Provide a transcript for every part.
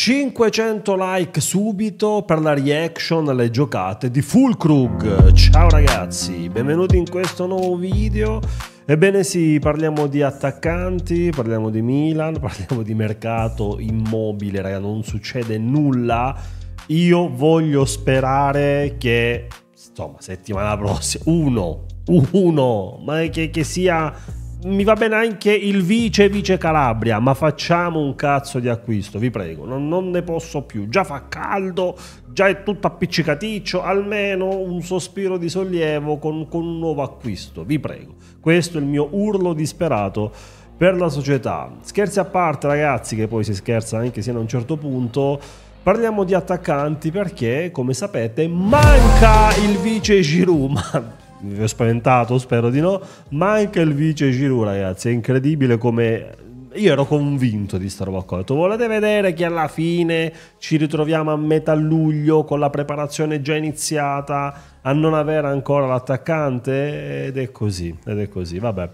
500 like subito per la reaction alle giocate di Fulkrug. Ciao ragazzi, benvenuti in questo nuovo video. Ebbene sì, parliamo di attaccanti, parliamo di Milan, parliamo di mercato immobile, raga, non succede nulla. Io voglio sperare che, insomma, settimana prossima, uno, uno, ma che, che sia mi va bene anche il vice vice Calabria, ma facciamo un cazzo di acquisto, vi prego, non, non, ne posso più, già fa caldo, già è tutto appiccicaticcio, almeno un sospiro di sollievo con, con un nuovo acquisto, vi prego. Questo è il mio urlo disperato per la società. Scherzi a parte ragazzi, che poi si scherza anche se a un certo punto, parliamo di attaccanti perché, come sapete, manca il vice Giruma vi ho spaventato, spero di no, ma anche il vice Giroud ragazzi, è incredibile come io ero convinto di sta roba accolta. volete vedere che alla fine ci ritroviamo a metà luglio con la preparazione già iniziata a non avere ancora l'attaccante? Ed è così, ed è così, vabbè.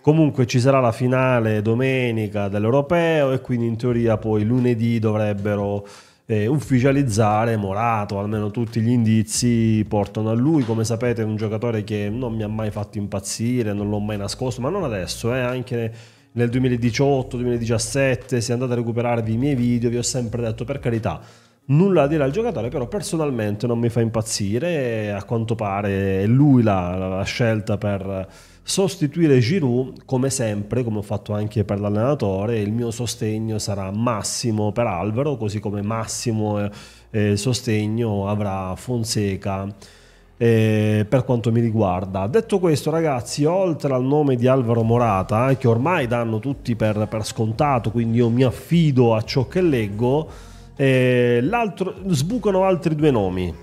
Comunque ci sarà la finale domenica dell'Europeo e quindi in teoria poi lunedì dovrebbero eh, ufficializzare Morato, almeno tutti gli indizi portano a lui, come sapete è un giocatore che non mi ha mai fatto impazzire, non l'ho mai nascosto, ma non adesso, eh, anche nel 2018-2017, se andate a recuperarvi i miei video, vi ho sempre detto per carità, nulla a dire al giocatore, però personalmente non mi fa impazzire, a quanto pare è lui la, la scelta per sostituire Giroud, come sempre, come ho fatto anche per l'allenatore, il mio sostegno sarà massimo per Alvaro, così come massimo eh, eh sostegno avrà Fonseca. Eh, per quanto mi riguarda. Detto questo, ragazzi, oltre al nome di Alvaro Morata, eh, che ormai danno tutti per, per scontato, quindi io mi affido a ciò che leggo, eh, sbucano altri due nomi.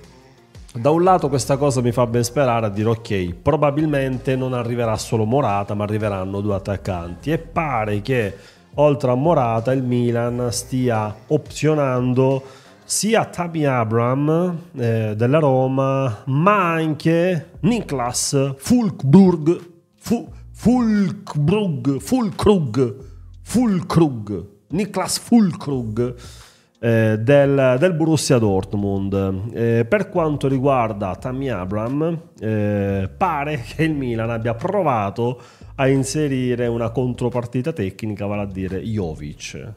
Da un lato questa cosa mi fa ben sperare a dire ok, probabilmente non arriverà solo Morata, ma arriveranno due attaccanti e pare che oltre a Morata il Milan stia opzionando sia Tammy Abram eh, della Roma, ma anche Niklas Fulkburg, Fu, Fulkbrug, Fulkrug, Fulkrug, Niklas Fulkrug eh, del, del, Borussia Dortmund. Eh, per quanto riguarda Tammy Abram, eh, pare che il Milan abbia provato a inserire una contropartita tecnica, vale a dire Jovic.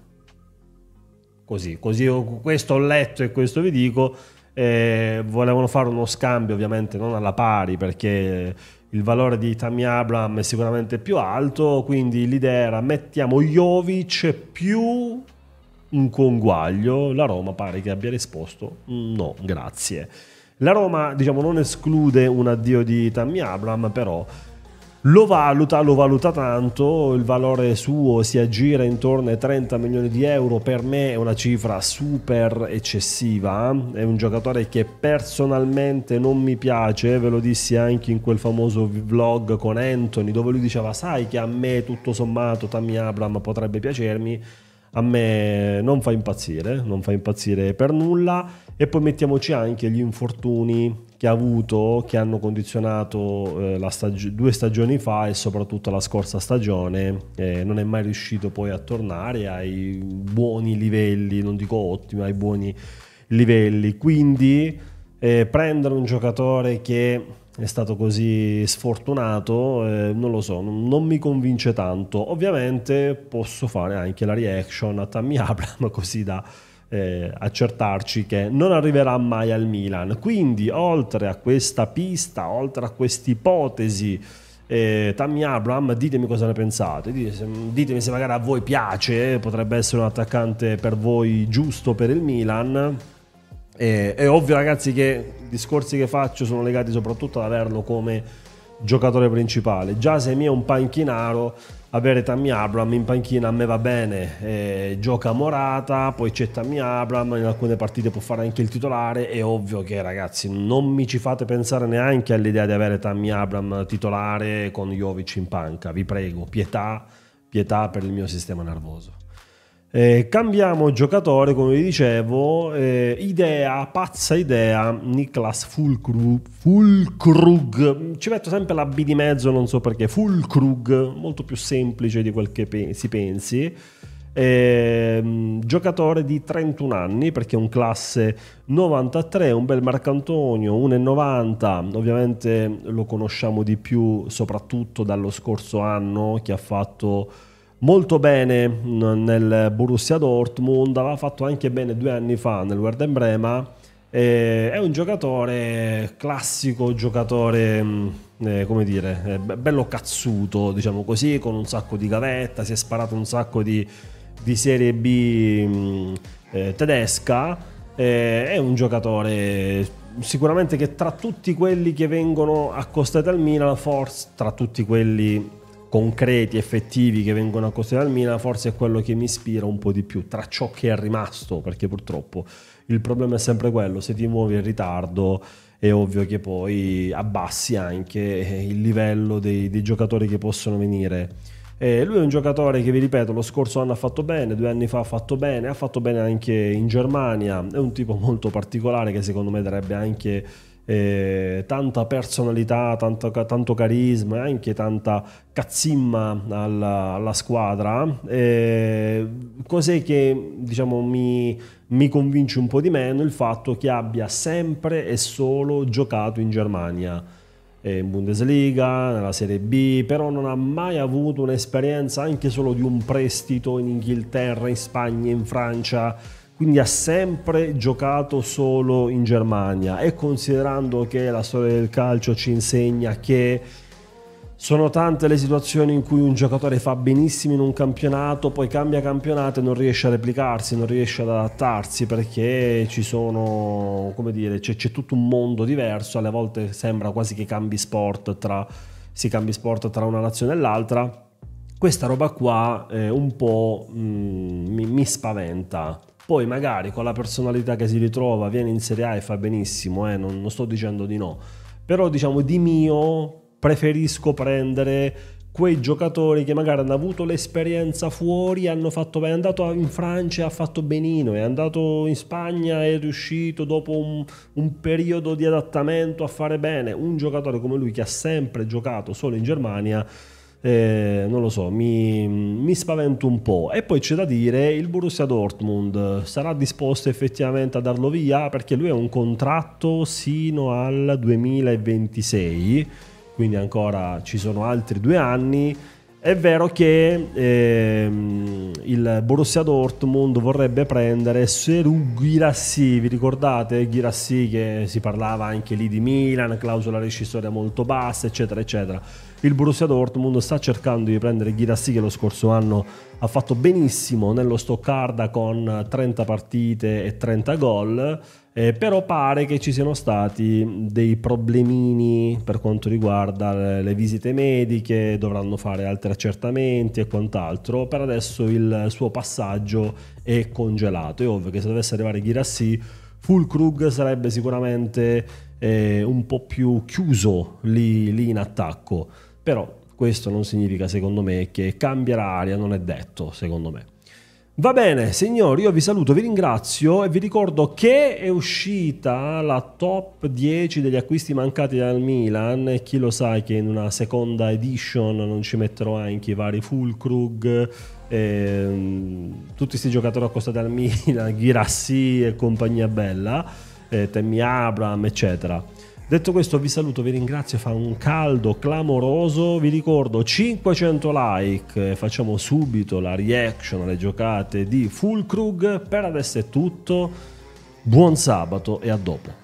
Così, così questo ho letto e questo vi dico. Eh, volevano fare uno scambio, ovviamente non alla pari, perché il valore di Tammy Abram è sicuramente più alto. Quindi l'idea era mettiamo Jovic più un conguaglio, la Roma pare che abbia risposto mm, no, grazie. La Roma diciamo, non esclude un addio di Tammy Abram, però lo valuta, lo valuta tanto, il valore suo si aggira intorno ai 30 milioni di euro, per me è una cifra super eccessiva, eh. è un giocatore che personalmente non mi piace, ve lo dissi anche in quel famoso vlog con Anthony dove lui diceva sai che a me tutto sommato Tammy Abram potrebbe piacermi, a me non fa impazzire, non fa impazzire per nulla e poi mettiamoci anche gli infortuni che ha avuto, che hanno condizionato eh, stag- due stagioni fa e soprattutto la scorsa stagione, eh, non è mai riuscito poi a tornare ai buoni livelli, non dico ottimi, ai buoni livelli, quindi eh, prendere un giocatore che è stato così sfortunato, eh, non lo so, non, non, mi convince tanto. Ovviamente posso fare anche la reaction a Tammy Abram così da eh, accertarci che non arriverà mai al Milan. Quindi oltre a questa pista, oltre a quest'ipotesi, eh, Tammy Abram, ditemi cosa ne pensate, ditemi se magari a voi piace, eh, potrebbe essere un attaccante per voi giusto per il Milan. E, è ovvio ragazzi che i discorsi che faccio sono legati soprattutto ad averlo come giocatore principale. Già se mi è un panchinaro, avere Tammy Abram in panchina a me va bene, eh, gioca Morata, poi c'è Tammy Abram, in alcune partite può fare anche il titolare, è ovvio che ragazzi non mi ci fate pensare neanche all'idea di avere Tammy Abram titolare con Jovic in panca, vi prego, pietà, pietà per il mio sistema nervoso. Eh, cambiamo giocatore, come vi dicevo, eh, idea, pazza idea, Niklas Fulkrug, Fulkrug, ci metto sempre la B di mezzo, non so perché, Fulkrug, molto più semplice di quel che pe- si pensi, eh, giocatore di 31 anni perché è un classe 93, un bel Marcantonio, 1,90, ovviamente lo conosciamo di più soprattutto dallo scorso anno che ha fatto molto bene mm, nel Borussia Dortmund, aveva fatto anche bene due anni fa nel Werder Brema. Eh, è un giocatore classico, giocatore mm, eh, come dire, eh, bello cazzuto, diciamo così, con un sacco di gavetta, si è sparato un sacco di, di Serie B mm, eh, tedesca. è un giocatore sicuramente che tra tutti quelli che vengono accostati al Milan, forse tra tutti quelli concreti, effettivi che vengono a costare al Milan, forse è quello che mi ispira un po' di più tra ciò che è rimasto, perché purtroppo il problema è sempre quello, se ti muovi in ritardo è ovvio che poi abbassi anche eh, il livello dei, dei giocatori che possono venire. E lui è un giocatore che, vi ripeto, lo scorso anno ha fatto bene, due anni fa ha fatto bene, ha fatto bene anche in Germania, è un tipo molto particolare che secondo me darebbe anche eh, tanta personalità, tanto, tanto, carisma e eh, anche tanta cazzimma alla, alla squadra, eh, cos'è che diciamo, mi, mi convince un po' di meno il fatto che abbia sempre e solo giocato in Germania eh, in Bundesliga, nella Serie B, però non ha mai avuto un'esperienza anche solo di un prestito in Inghilterra, in Spagna, in Francia quindi ha sempre giocato solo in Germania e considerando che la storia del calcio ci insegna che sono tante le situazioni in cui un giocatore fa benissimo in un campionato, poi cambia campionato e non riesce a replicarsi, non riesce ad adattarsi perché ci sono, come dire, c'è, c'è tutto un mondo diverso, alle volte sembra quasi che cambi sport tra, si cambi sport tra una nazione e l'altra. Questa roba qua eh, un po' mh, mm, mi, mi spaventa poi magari con la personalità che si ritrova viene in Serie A e fa benissimo, eh, non, non sto dicendo di no. Però diciamo di mio preferisco prendere quei giocatori che magari hanno avuto l'esperienza fuori, hanno fatto, bene, è andato in Francia e ha fatto benino, è andato in Spagna e è riuscito dopo un, un, periodo di adattamento a fare bene. Un giocatore come lui che ha sempre giocato solo in Germania eh, non lo so, mi, mi, spavento un po'. E poi c'è da dire, il Borussia Dortmund sarà disposto effettivamente a darlo via perché lui ha un contratto sino al 2026, quindi ancora ci sono altri due anni. È vero che ehm, il Borussia Dortmund vorrebbe prendere Seru Girassi, vi ricordate? Girassi che si parlava anche lì di Milan, clausola rescissoria molto bassa, eccetera, eccetera. Il Borussia Dortmund sta cercando di prendere Girassi che lo scorso anno ha fatto benissimo nello Stoccarda con 30 partite e 30 gol eh, però pare che ci siano stati dei problemini per quanto riguarda le, le visite mediche, dovranno fare altri accertamenti e quant'altro. Per adesso il suo passaggio è congelato. È ovvio che se dovesse arrivare Ghirassi, Fulkrug sarebbe sicuramente eh, un po' più chiuso lì, lì in attacco. Però questo non significa, secondo me, che cambierà aria, non è detto, secondo me. Va bene, signori, io vi saluto, vi ringrazio e vi ricordo che è uscita la top 10 degli acquisti mancati dal Milan e chi lo sa che in una seconda edition non ci metterò anche i vari Fulkrug, ehm, tutti questi giocatori accostati al Milan, Girassi e compagnia bella, eh, Temi Abram, eccetera. Detto questo vi saluto, vi ringrazio, fa un caldo clamoroso, vi ricordo 500 like, facciamo subito la reaction alle giocate di Fulkrug, per adesso è tutto, buon sabato e a dopo.